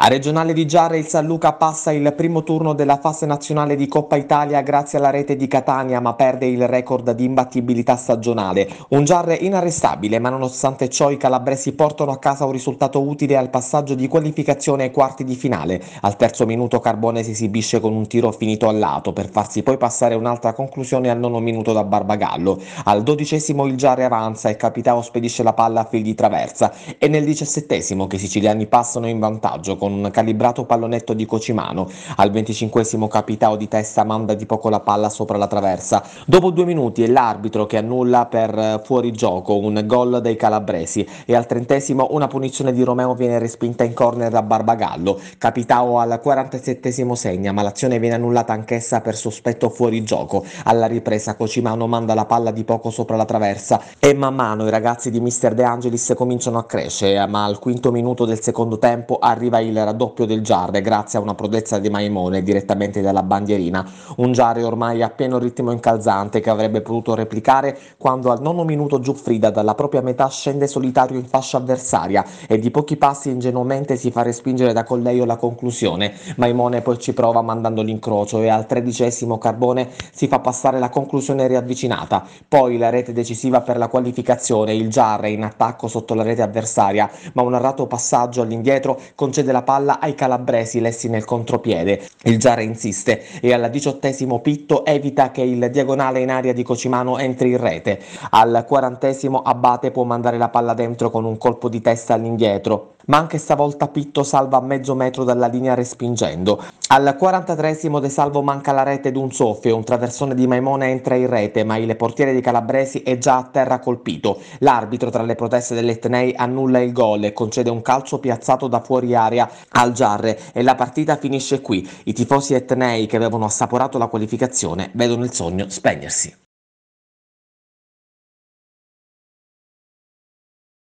A regionale di Giara il San Luca passa il primo turno della fase nazionale di Coppa Italia grazie alla rete di Catania ma perde il record di imbattibilità stagionale. Un Giarre inarrestabile ma nonostante ciò i calabresi portano a casa un risultato utile al passaggio di qualificazione ai quarti di finale. Al terzo minuto Carbone si esibisce con un tiro finito al lato per farsi poi passare un'altra conclusione al nono minuto da Barbagallo. Al dodicesimo il Giarre avanza e Capitao spedisce la palla a fil di traversa e nel diciassettesimo che i siciliani passano in vantaggio con un calibrato pallonetto di Cocimano. Al 25 capitao di testa manda di poco la palla sopra la traversa. Dopo due minuti è l'arbitro che annulla per eh, fuori gioco un gol dei calabresi e al trentesimo una punizione di Romeo viene respinta in corner da Barbagallo. Capitao al 47 segna ma l'azione viene annullata anch'essa per sospetto fuori gioco. Alla ripresa Cocimano manda la palla di poco sopra la traversa e man mano i ragazzi di Mister De Angelis cominciano a crescere ma al quinto minuto del secondo tempo arriva il il raddoppio del Giarre grazie a una prodezza di Maimone direttamente dalla bandierina, un Giarre ormai a pieno ritmo incalzante che avrebbe potuto replicare quando al nono minuto Giuffrida dalla propria metà scende solitario in fascia avversaria e di pochi passi ingenuamente si fa respingere da Colleio la conclusione. Maimone poi ci prova mandando l'incrocio e al tredicesimo Carbone si fa passare la conclusione riavvicinata, poi la rete decisiva per la qualificazione, il Giarre in attacco sotto la rete avversaria, ma un arrato passaggio all'indietro concede la la palla ai calabresi lessi nel contropiede. Il Giara insiste e al diciottesimo Pitto evita che il diagonale in aria di Cocimano entri in rete. Al quarantesimo Abate può mandare la palla dentro con un colpo di testa all'indietro ma anche stavolta Pitto salva a mezzo metro dalla linea respingendo. Al 43esimo De Salvo manca la rete d'un soffio, un traversone di Maimone entra in rete, ma il portiere di Calabresi è già a terra colpito. L'arbitro tra le proteste dell'Etnei annulla il gol e concede un calcio piazzato da fuori aria al Giarre e la partita finisce qui. I tifosi etnei che avevano assaporato la qualificazione vedono il sogno spegnersi.